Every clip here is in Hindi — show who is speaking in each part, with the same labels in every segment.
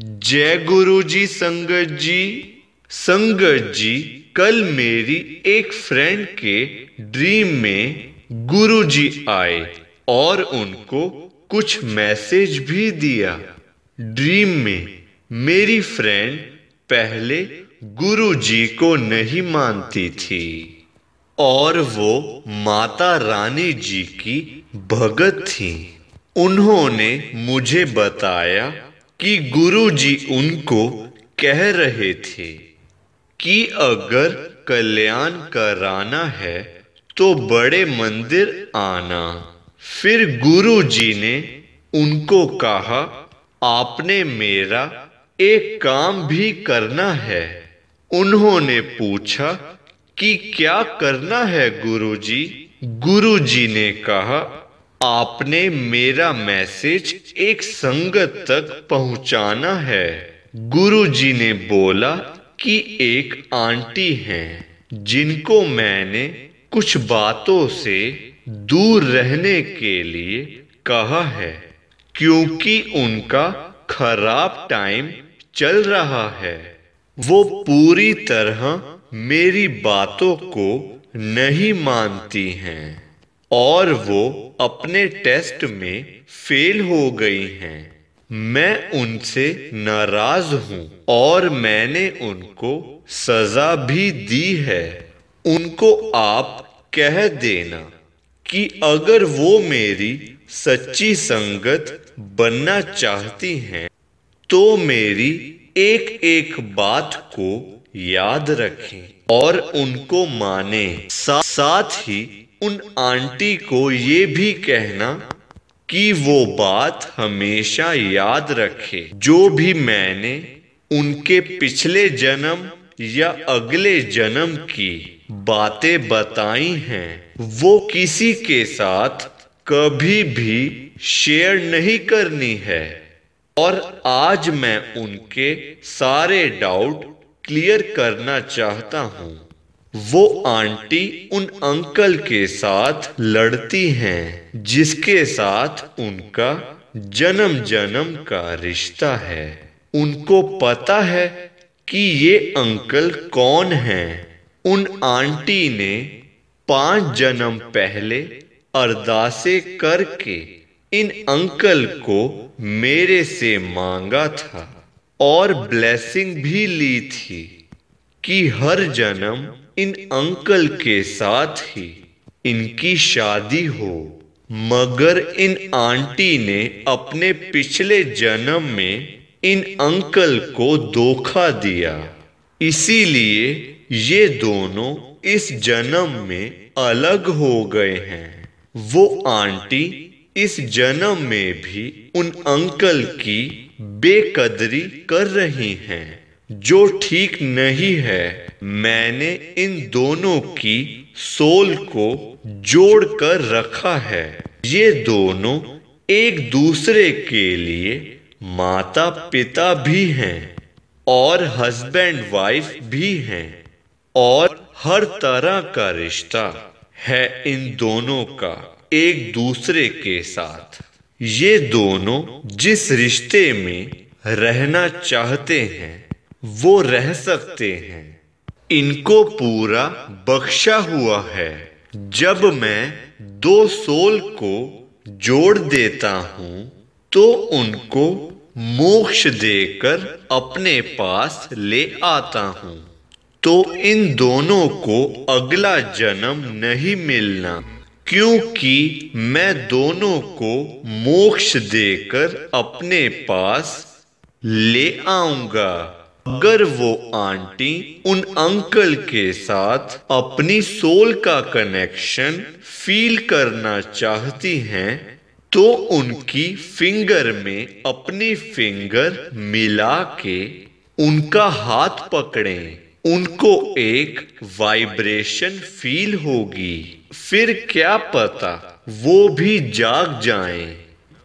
Speaker 1: जय गुरु जी संगत जी संगत जी कल मेरी एक फ्रेंड के ड्रीम में गुरु जी आए और उनको कुछ मैसेज भी दिया ड्रीम में मेरी फ्रेंड पहले गुरु जी को नहीं मानती थी और वो माता रानी जी की भगत थी उन्होंने मुझे बताया कि गुरुजी उनको कह रहे थे कि अगर कल्याण कराना है तो बड़े मंदिर आना फिर गुरुजी ने उनको कहा आपने मेरा एक काम भी करना है उन्होंने पूछा कि क्या करना है गुरुजी गुरुजी ने कहा आपने मेरा मैसेज एक संगत तक पहुंचाना है गुरुजी ने बोला कि एक आंटी हैं जिनको मैंने कुछ बातों से दूर रहने के लिए कहा है क्योंकि उनका खराब टाइम चल रहा है वो पूरी तरह मेरी बातों को नहीं मानती हैं और वो अपने टेस्ट में फेल हो गई हैं मैं उनसे नाराज हूँ और मैंने उनको सजा भी दी है उनको आप कह देना कि अगर वो मेरी सच्ची संगत बनना चाहती हैं तो मेरी एक एक बात को याद रखें और उनको माने सा, साथ ही उन आंटी को ये भी कहना कि वो बात हमेशा याद रखे जो भी मैंने उनके पिछले जन्म या अगले जन्म की बातें बताई हैं वो किसी के साथ कभी भी शेयर नहीं करनी है और आज मैं उनके सारे डाउट क्लियर करना चाहता हूँ वो आंटी उन अंकल के साथ लड़ती हैं जिसके साथ उनका जन्म जन्म का रिश्ता है उनको पता है कि ये अंकल कौन हैं उन आंटी ने पांच जन्म पहले अरदासे करके इन अंकल को मेरे से मांगा था और ब्लेसिंग भी ली थी कि हर जन्म इन अंकल के साथ ही इनकी शादी हो मगर इन आंटी ने अपने पिछले जन्म में इन अंकल को धोखा दिया इसीलिए ये दोनों इस जन्म में अलग हो गए हैं वो आंटी इस जन्म में भी उन अंकल की बेकदरी कर रही हैं जो ठीक नहीं है मैंने इन दोनों की सोल को जोड़कर रखा है ये दोनों एक दूसरे के लिए माता पिता भी हैं और हस्बैंड वाइफ भी हैं और हर तरह का रिश्ता है इन दोनों का एक दूसरे के साथ ये दोनों जिस रिश्ते में रहना चाहते हैं वो रह सकते हैं इनको पूरा बख्शा हुआ है जब मैं दो सोल को जोड़ देता हूँ तो उनको मोक्ष देकर अपने पास ले आता हूँ तो इन दोनों को अगला जन्म नहीं मिलना क्योंकि मैं दोनों को मोक्ष देकर अपने पास ले आऊंगा अगर वो आंटी उन अंकल के साथ अपनी सोल का कनेक्शन फील करना चाहती हैं तो उनकी फिंगर में अपनी फिंगर मिला के उनका हाथ पकड़ें उनको एक वाइब्रेशन फील होगी फिर क्या पता वो भी जाग जाएं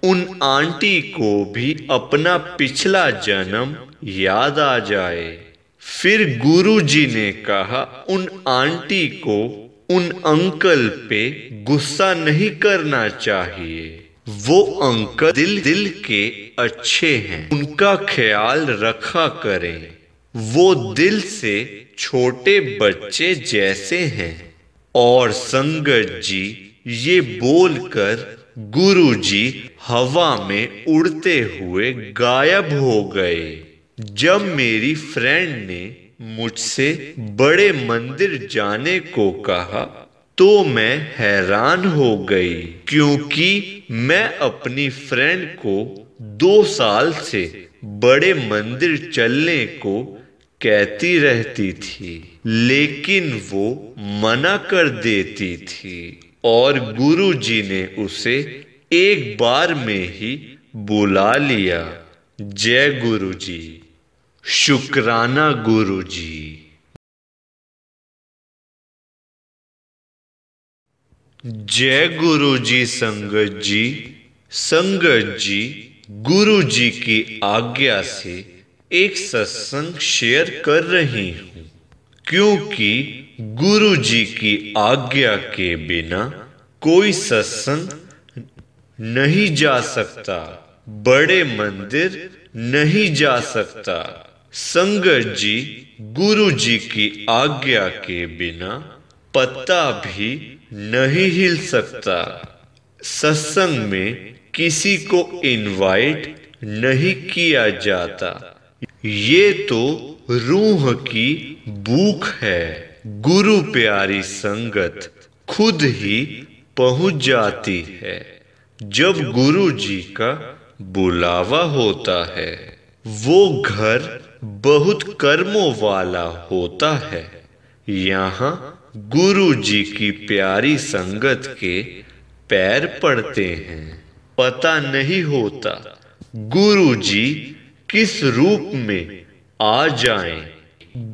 Speaker 1: उन आंटी को भी अपना पिछला जन्म याद आ जाए फिर गुरु जी ने कहा उन आंटी को उन अंकल पे गुस्सा नहीं करना चाहिए वो अंकल दिल दिल के अच्छे हैं उनका ख्याल रखा करें वो दिल से छोटे बच्चे जैसे हैं और संगत जी ये बोलकर गुरुजी हवा में उड़ते हुए गायब हो गए जब मेरी फ्रेंड ने मुझसे बड़े मंदिर जाने को कहा तो मैं हैरान हो गई क्योंकि मैं अपनी फ्रेंड को दो साल से बड़े मंदिर चलने को कहती रहती थी लेकिन वो मना कर देती थी और गुरुजी ने उसे एक बार में ही बुला लिया जय गुरुजी शुक्राना गुरु जी जय गुरु जी संगत जी संगत जी गुरु जी की आज्ञा से एक सत्संग शेयर कर रही हूं क्योंकि गुरु जी की आज्ञा के बिना कोई सत्संग नहीं जा सकता बड़े मंदिर नहीं जा सकता संगत जी गुरु जी की आज्ञा के बिना पत्ता भी नहीं हिल सकता सत्संग में किसी को इनवाइट नहीं किया जाता ये तो रूह की भूख है गुरु प्यारी संगत खुद ही पहुंच जाती है जब गुरु जी का बुलावा होता है वो घर बहुत कर्मों वाला होता है यहाँ गुरु जी की प्यारी संगत के पैर पड़ते हैं पता नहीं होता गुरु जी किस रूप में आ जाएं।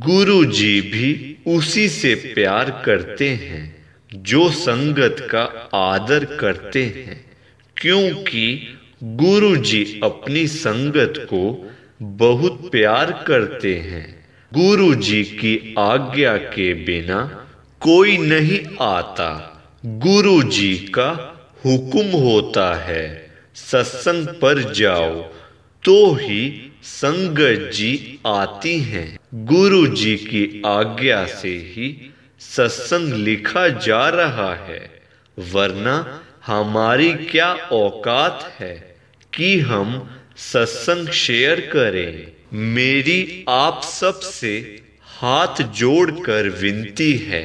Speaker 1: गुरु जी भी उसी से प्यार करते हैं जो संगत का आदर करते हैं क्योंकि गुरु जी अपनी संगत को बहुत प्यार करते हैं गुरु जी की आज्ञा के बिना कोई नहीं आता गुरु जी का हुक्म होता है सत्संग पर जाओ तो ही संगत जी आती हैं गुरु जी की आज्ञा से ही सत्संग लिखा जा रहा है वरना हमारी क्या औकात है कि हम सत्संग शेयर करें मेरी आप सब से हाथ जोड़कर विनती है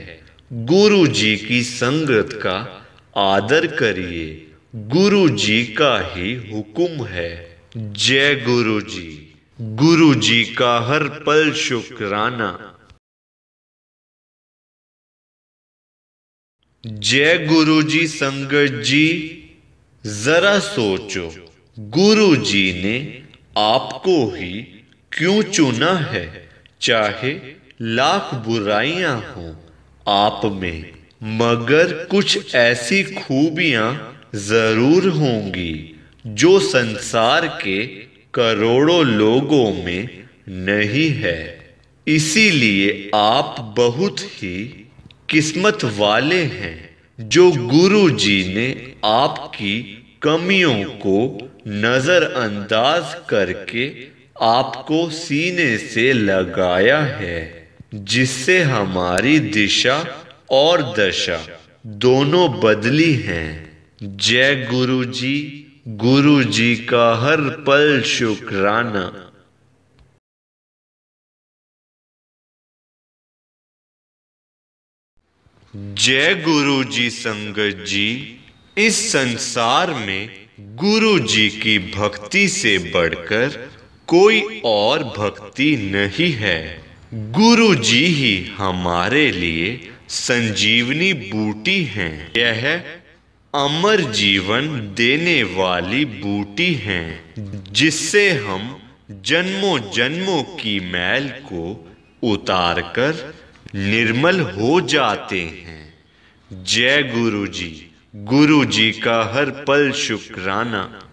Speaker 1: गुरु जी की संगत का आदर करिए गुरु जी का ही हुक्म है जय गुरु जी गुरु जी का हर पल शुक्राना जय गुरु जी संगत जी जरा सोचो गुरु जी ने आपको ही क्यों चुना है चाहे लाख बुराइयां हो आप में मगर कुछ ऐसी खूबियां जरूर होंगी जो संसार के करोड़ों लोगों में नहीं है इसीलिए आप बहुत ही किस्मत वाले हैं जो गुरु जी ने आपकी कमियों को नज़रअंदाज करके आपको सीने से लगाया है जिससे हमारी दिशा और दशा दोनों बदली हैं जय गुरु जी गुरु जी का हर पल शुक्राना जय गुरु जी संगत जी इस संसार में गुरु जी की भक्ति से बढ़कर कोई और भक्ति नहीं है गुरु जी ही हमारे लिए संजीवनी बूटी हैं यह अमर जीवन देने वाली बूटी हैं जिससे हम जन्मों जन्मों की मैल को उतारकर निर्मल हो जाते हैं जय गुरु जी गुरु जी का हर पल शुक्राना